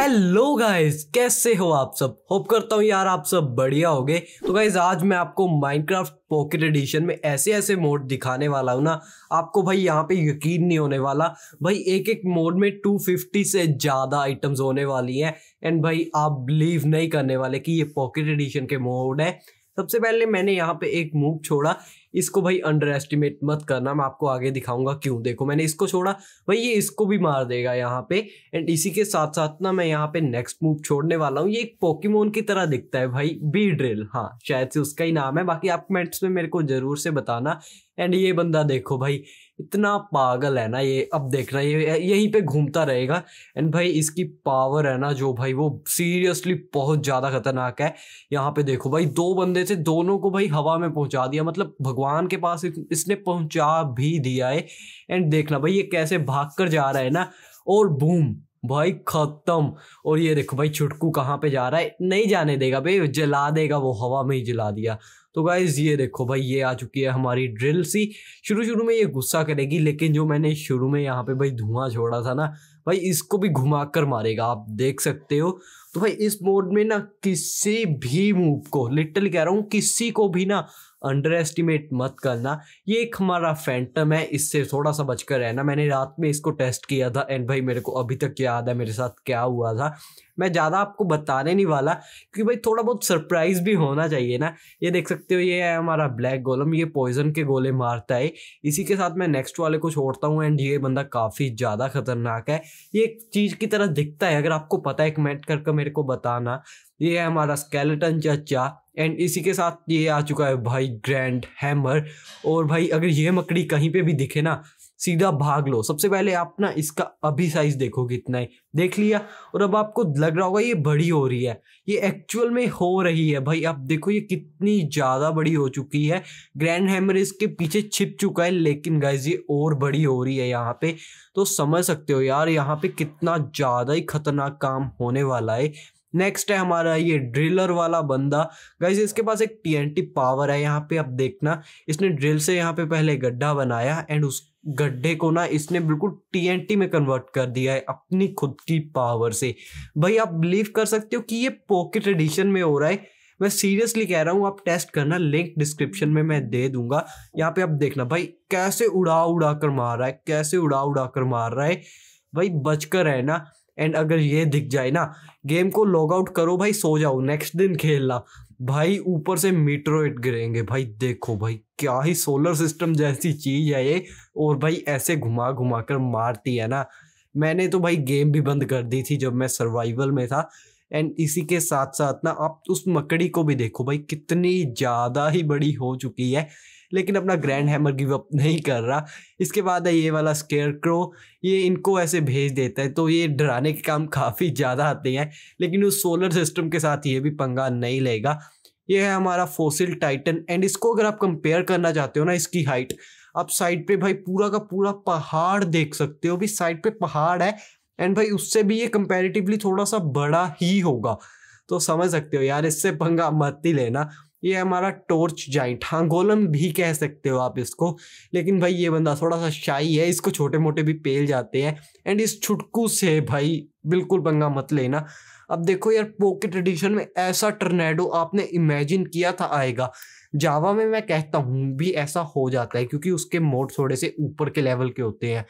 hello guys कैसे हो आप सब होप करता हूँ यार आप सब बढ़िया होगे तो गाइज आज मैं आपको माइनक्राफ्ट पॉकेट एडिशन में ऐसे ऐसे मोड दिखाने वाला हूँ ना आपको भाई यहाँ पे यकीन नहीं होने वाला भाई एक एक मोड में 250 से ज़्यादा आइटम्स होने वाली हैं एंड भाई आप बिलीव नहीं करने वाले कि ये पॉकेट एडिशन के मोड है सबसे पहले मैंने यहाँ पे एक मूव छोड़ा इसको भाई अंडर एस्टिमेट मत करना मैं आपको आगे दिखाऊंगा क्यों देखो मैंने इसको छोड़ा भाई ये इसको भी मार देगा यहाँ पे एंड इसी के साथ साथ ना मैं यहाँ पे नेक्स्ट मूव छोड़ने वाला हूँ ये एक पोकीमोन की तरह दिखता है भाई बी ड्रिल हाँ शायद से उसका ही नाम है बाकी आप कमेंट्स में मेरे को जरूर से बताना एंड ये बंदा देखो भाई इतना पागल है ना ये अब देखना ये यहीं पे घूमता रहेगा एंड भाई इसकी पावर है ना जो भाई वो सीरियसली बहुत ज़्यादा खतरनाक है यहाँ पे देखो भाई दो बंदे थे दोनों को भाई हवा में पहुँचा दिया मतलब भगवान के पास इसने पहुंचा भी दिया है एंड देखना भाई ये कैसे भाग कर जा रहा है ना और बूम भाई खत्म और ये देखो भाई छुटकू कहाँ पे जा रहा है नहीं जाने देगा भाई जला देगा वो हवा में ही जला दिया तो गाइज ये देखो भाई ये आ चुकी है हमारी ड्रिल सी शुरू शुरू में ये गुस्सा करेगी लेकिन जो मैंने शुरू में यहाँ पे भाई धुआं छोड़ा था ना भाई इसको भी घुमा कर मारेगा आप देख सकते हो तो भाई इस मोड में ना किसी भी मूव को लिटल कह रहा हूँ किसी को भी ना अंडर एस्टिमेट मत करना ये एक हमारा फैंटम है इससे थोड़ा सा बचकर रहना मैंने रात में इसको टेस्ट किया था एंड भाई मेरे को अभी तक याद है मेरे साथ क्या हुआ था मैं ज़्यादा आपको बताने नहीं वाला क्योंकि भाई थोड़ा बहुत सरप्राइज भी होना चाहिए ना ये देख सकते हो ये है हमारा ब्लैक गोलम ये पॉइजन के गोले मारता है इसी के साथ मैं नेक्स्ट वाले को छोड़ता हूँ एंड ये बंदा काफ़ी ज़्यादा खतरनाक है ये एक चीज़ की तरह दिखता है अगर आपको पता है कमेंट करके मेरे को बताना ये है हमारा स्केलेटन चचा एंड इसी के साथ ये आ चुका है भाई ग्रैंड हैमर और भाई अगर ये मकड़ी कहीं पे भी दिखे ना सीधा भाग लो सबसे पहले आप ना इसका अभी साइज देखो कितना है देख लिया और अब आपको लग रहा होगा ये बड़ी हो रही है ये एक्चुअल में हो रही है भाई आप देखो ये कितनी ज़्यादा बड़ी हो चुकी है ग्रैंड हैमर इसके पीछे छिप चुका है लेकिन गाइज ये और बड़ी हो रही है यहाँ पे तो समझ सकते हो यार यहाँ पे कितना ज़्यादा ही खतरनाक काम होने वाला है नेक्स्ट है हमारा ये ड्रिलर वाला बंदा गाइज इसके पास एक टीएनटी पावर है यहाँ पे आप देखना इसने ड्रिल से यहाँ पे पहले गड्ढा बनाया एंड उस गड्ढे को ना इसने बिल्कुल टीएनटी में कन्वर्ट कर दिया है अपनी खुद की पावर से भाई आप बिलीव कर सकते हो कि ये पॉकेट एडिशन में हो रहा है मैं सीरियसली कह रहा हूँ आप टेस्ट करना लिंक डिस्क्रिप्शन में मैं दे दूंगा यहाँ पे आप देखना भाई कैसे उड़ा उड़ा कर मार रहा है कैसे उड़ा उड़ा कर मार रहा है भाई बचकर है ना एंड अगर ये दिख जाए ना गेम को लॉग आउट करो भाई सो जाओ नेक्स्ट दिन खेलना भाई ऊपर से मीटरोइड गिरेंगे भाई देखो भाई क्या ही सोलर सिस्टम जैसी चीज है ये और भाई ऐसे घुमा घुमा कर मारती है ना मैंने तो भाई गेम भी बंद कर दी थी जब मैं सर्वाइवल में था एंड इसी के साथ साथ ना आप उस मकड़ी को भी देखो भाई कितनी ज़्यादा ही बड़ी हो चुकी है लेकिन अपना ग्रैंड हैमर गिव अप नहीं कर रहा इसके बाद है ये वाला स्केयर क्रो ये इनको ऐसे भेज देता है तो ये डराने के काम काफ़ी ज़्यादा आते हैं लेकिन उस सोलर सिस्टम के साथ ये भी पंगा नहीं लेगा ये है हमारा फोसिल टाइटन एंड इसको अगर आप कंपेयर करना चाहते हो ना इसकी हाइट आप साइड पे भाई पूरा का पूरा पहाड़ देख सकते हो भी साइड पे पहाड़ है एंड भाई उससे भी ये कंपेरेटिवली थोड़ा सा बड़ा ही होगा तो समझ सकते हो यार इससे पंगा मत ही लेना ये हमारा टॉर्च जाइंट हाँ गोलम भी कह सकते हो आप इसको लेकिन भाई ये बंदा थोड़ा सा शाही है इसको छोटे मोटे भी पेल जाते हैं एंड इस छुटकू से भाई बिल्कुल पंगा मत लेना अब देखो यार पॉकेट एडिशन में ऐसा टर्नेडो आपने इमेजिन किया था आएगा जावा में मैं कहता हूँ भी ऐसा हो जाता है क्योंकि उसके मोड थोड़े से ऊपर के लेवल के होते हैं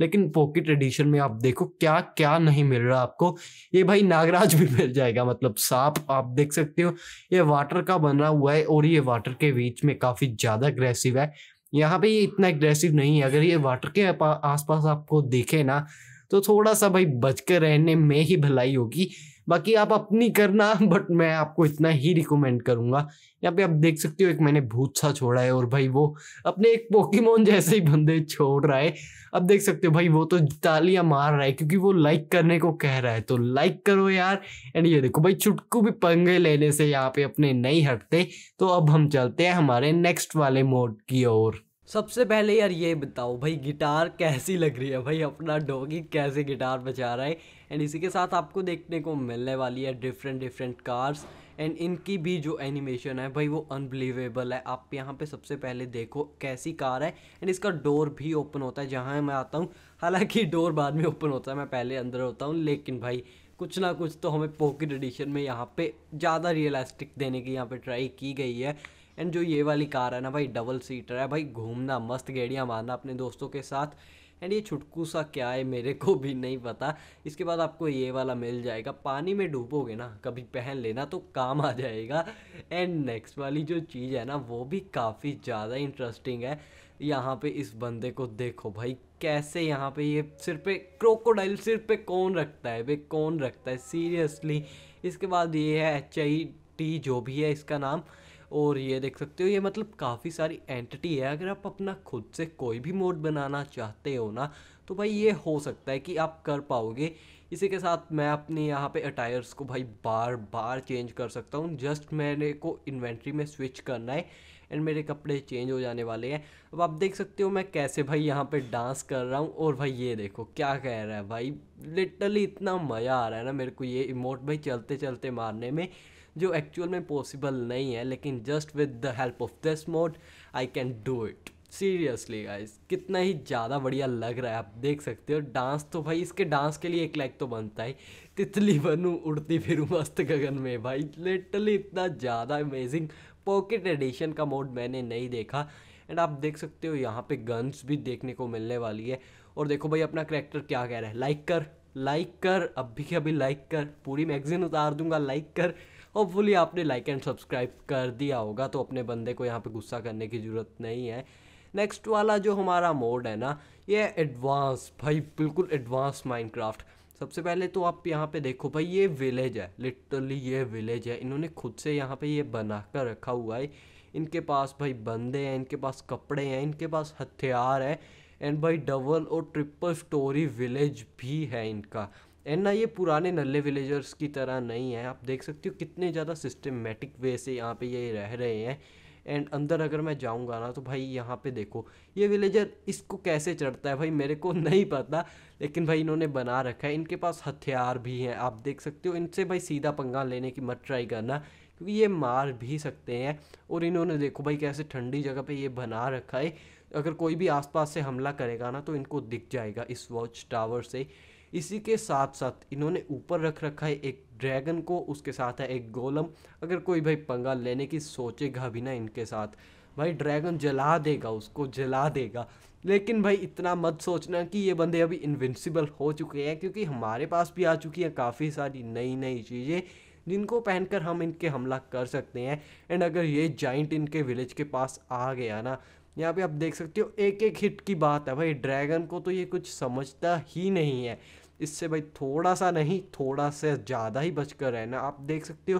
लेकिन पॉकेट एडिशन में आप देखो क्या क्या नहीं मिल रहा आपको ये भाई नागराज भी मिल जाएगा मतलब सांप आप देख सकते हो ये वाटर का बना हुआ है और ये वाटर के बीच में काफ़ी ज़्यादा अग्रेसिव है यहाँ पे ये इतना एग्रेसिव नहीं है अगर ये वाटर के आसपास आपको देखे ना तो थोड़ा सा भाई बच कर रहने में ही भलाई होगी बाकी आप अपनी करना बट मैं आपको इतना ही रिकमेंड करूँगा यहाँ पे आप देख सकते हो एक मैंने भूत सा छोड़ा है और भाई वो अपने एक पोकीमोन जैसे ही बंदे छोड़ रहा है अब देख सकते हो भाई वो तो तालियां मार रहा है क्योंकि वो लाइक करने को कह रहा है तो लाइक करो यार एंड ये देखो भाई चुटकू भी पंगे लेने से यहाँ पे अपने नहीं हटते तो अब हम चलते हैं हमारे नेक्स्ट वाले मोड की ओर सबसे पहले यार ये बताओ भाई गिटार कैसी लग रही है भाई अपना डॉगी कैसे गिटार बजा रहा है एंड इसी के साथ आपको देखने को मिलने वाली है डिफरेंट डिफरेंट कार्स एंड इनकी भी जो एनिमेशन है भाई वो अनबिलीवेबल है आप यहाँ पे सबसे पहले देखो कैसी कार है एंड इसका डोर भी ओपन होता है जहाँ मैं आता हूँ हालांकि डोर बाद में ओपन होता है मैं पहले अंदर होता हूँ लेकिन भाई कुछ ना कुछ तो हमें पॉकेट एडिशन में यहाँ पे ज़्यादा रियलिस्टिक देने की यहाँ पे ट्राई की गई है एंड जो ये वाली कार है ना भाई डबल सीटर है भाई घूमना मस्त गेड़ियाँ मारना अपने दोस्तों के साथ एंड ये छुटकू सा क्या है मेरे को भी नहीं पता इसके बाद आपको ये वाला मिल जाएगा पानी में डूबोगे ना कभी पहन लेना तो काम आ जाएगा एंड नेक्स्ट वाली जो चीज़ है ना वो भी काफ़ी ज़्यादा इंटरेस्टिंग है यहाँ पे इस बंदे को देखो भाई कैसे यहाँ पे ये सिर पे क्रोकोडाइल सिर पे कौन रखता है भाई कौन रखता है सीरियसली इसके बाद ये है एच आई टी जो भी है इसका नाम और ये देख सकते हो ये मतलब काफ़ी सारी एंटिटी है अगर आप अपना खुद से कोई भी मोड बनाना चाहते हो ना तो भाई ये हो सकता है कि आप कर पाओगे इसी के साथ मैं अपने यहाँ पे अटायर्स को भाई बार बार चेंज कर सकता हूँ जस्ट मेरे को इन्वेंट्री में स्विच करना है एंड मेरे कपड़े चेंज हो जाने वाले हैं अब आप देख सकते हो मैं कैसे भाई यहाँ पे डांस कर रहा हूँ और भाई ये देखो क्या कह रहा है भाई लिटरली इतना मज़ा आ रहा है ना मेरे को ये इमोट भाई चलते चलते मारने में जो एक्चुअल में पॉसिबल नहीं है लेकिन just with the help of this mode I can do it seriously guys कितना ही ज़्यादा बढ़िया लग रहा है आप देख सकते हो डांस तो भाई इसके डांस के लिए एक लाइक तो बनता है तितली बनूँ उड़ती फिरूँ मस्त गगन में भाई लिटली इतना ज़्यादा अमेजिंग पॉकेट एडिशन का मोड मैंने नहीं देखा एंड आप देख सकते हो यहाँ पे गन्स भी देखने को मिलने वाली है और देखो भाई अपना करेक्टर क्या कह रहा है लाइक कर लाइक कर अभी के अभी लाइक कर पूरी मैगजीन उतार दूंगा लाइक कर होपफुली आपने लाइक एंड सब्सक्राइब कर दिया होगा तो अपने बंदे को यहाँ पे गुस्सा करने की ज़रूरत नहीं है नेक्स्ट वाला जो हमारा मोड है ना ये एडवांस भाई बिल्कुल एडवांस माइनक्राफ्ट सबसे पहले तो आप यहाँ पे देखो भाई ये विलेज है लिटरली ये विलेज है इन्होंने खुद से यहाँ पे ये बना कर रखा हुआ है इनके पास भाई बंदे हैं इनके पास कपड़े हैं इनके पास हथियार है एंड भाई डबल और ट्रिपल स्टोरी विलेज भी है इनका एंड ना ये पुराने नल्ले विलेजर्स की तरह नहीं है आप देख सकते हो कितने ज़्यादा सिस्टमेटिक वे से यहाँ पे ये रह रहे हैं एंड अंदर अगर मैं जाऊँगा ना तो भाई यहाँ पे देखो ये विलेजर इसको कैसे चढ़ता है भाई मेरे को नहीं पता लेकिन भाई इन्होंने बना रखा है इनके पास हथियार भी हैं आप देख सकते हो इनसे भाई सीधा पंगा लेने की मत ट्राई करना क्योंकि ये मार भी सकते हैं और इन्होंने देखो भाई कैसे ठंडी जगह पे ये बना रखा है अगर कोई भी आसपास से हमला करेगा ना तो इनको दिख जाएगा इस वॉच टावर से इसी के साथ साथ इन्होंने ऊपर रख रखा है एक ड्रैगन को उसके साथ है एक गोलम अगर कोई भाई पंगा लेने की सोचेगा भी ना इनके साथ भाई ड्रैगन जला देगा उसको जला देगा लेकिन भाई इतना मत सोचना कि ये बंदे अभी इन्विंसिबल हो चुके हैं क्योंकि हमारे पास भी आ चुकी हैं काफ़ी सारी नई नई चीज़ें जिनको पहनकर हम इनके हमला कर सकते हैं एंड अगर ये जाइंट इनके विलेज के पास आ गया ना यहाँ पे आप देख सकते हो एक एक हिट की बात है भाई ड्रैगन को तो ये कुछ समझता ही नहीं है इससे भाई थोड़ा सा नहीं थोड़ा से ज़्यादा ही बच कर रहना आप देख सकते हो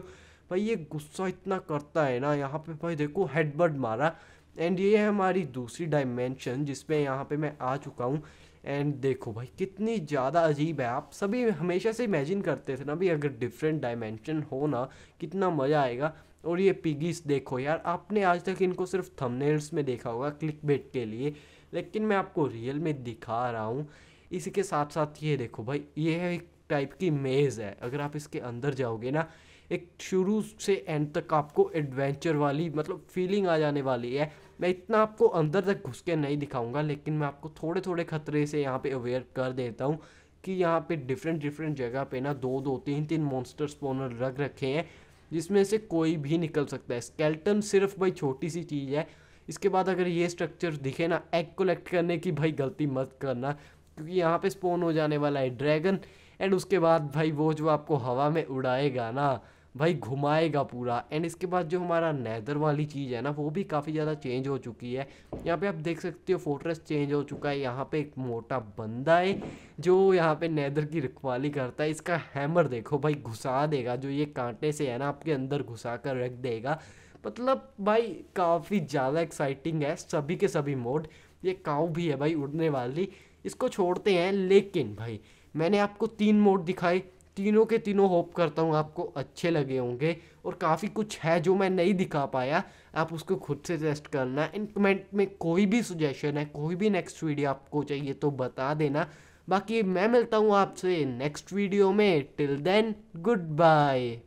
भाई ये गुस्सा इतना करता है ना यहाँ पे भाई देखो हेडबर्ड मारा एंड ये है हमारी दूसरी डायमेंशन जिसमें यहाँ पे मैं आ चुका हूँ एंड देखो भाई कितनी ज़्यादा अजीब है आप सभी हमेशा से इमेजिन करते थे ना भी अगर डिफरेंट डायमेंशन हो ना कितना मज़ा आएगा और ये पिगीस देखो यार आपने आज तक इनको सिर्फ थंबनेल्स में देखा होगा क्लिक बेट के लिए लेकिन मैं आपको रियल में दिखा रहा हूँ इसी के साथ साथ ये देखो भाई ये है एक टाइप की मेज़ है अगर आप इसके अंदर जाओगे ना एक शुरू से एंड तक आपको एडवेंचर वाली मतलब फीलिंग आ जाने वाली है मैं इतना आपको अंदर तक घुस के नहीं दिखाऊंगा लेकिन मैं आपको थोड़े थोड़े खतरे से यहाँ पे अवेयर कर देता हूँ कि यहाँ पे डिफरेंट डिफरेंट जगह पे ना दो दो तीन तीन मॉन्स्टर स्पोनर रख रखे हैं जिसमें से कोई भी निकल सकता है स्केल्टन सिर्फ भाई छोटी सी चीज़ है इसके बाद अगर ये स्ट्रक्चर दिखे ना एग कलेक्ट करने की भाई गलती मत करना क्योंकि यहाँ पे स्पोन हो जाने वाला है ड्रैगन एंड उसके बाद भाई वो जो आपको हवा में उड़ाएगा ना भाई घुमाएगा पूरा एंड इसके बाद जो हमारा नैदर वाली चीज़ है ना वो भी काफ़ी ज़्यादा चेंज हो चुकी है यहाँ पे आप देख सकते हो फोट्रेस चेंज हो चुका है यहाँ पे एक मोटा बंदा है जो यहाँ पे नैदर की रखवाली करता है इसका हैमर देखो भाई घुसा देगा जो ये कांटे से है ना आपके अंदर घुसा कर रख देगा मतलब भाई काफ़ी ज़्यादा एक्साइटिंग है सभी के सभी मोड ये काऊ भी है भाई उड़ने वाली इसको छोड़ते हैं लेकिन भाई मैंने आपको तीन मोड दिखाए तीनों के तीनों होप करता हूँ आपको अच्छे लगे होंगे और काफ़ी कुछ है जो मैं नहीं दिखा पाया आप उसको खुद से टेस्ट करना इन कमेंट में कोई भी सुजेशन है कोई भी नेक्स्ट वीडियो आपको चाहिए तो बता देना बाकी मैं मिलता हूँ आपसे नेक्स्ट वीडियो में टिल देन गुड बाय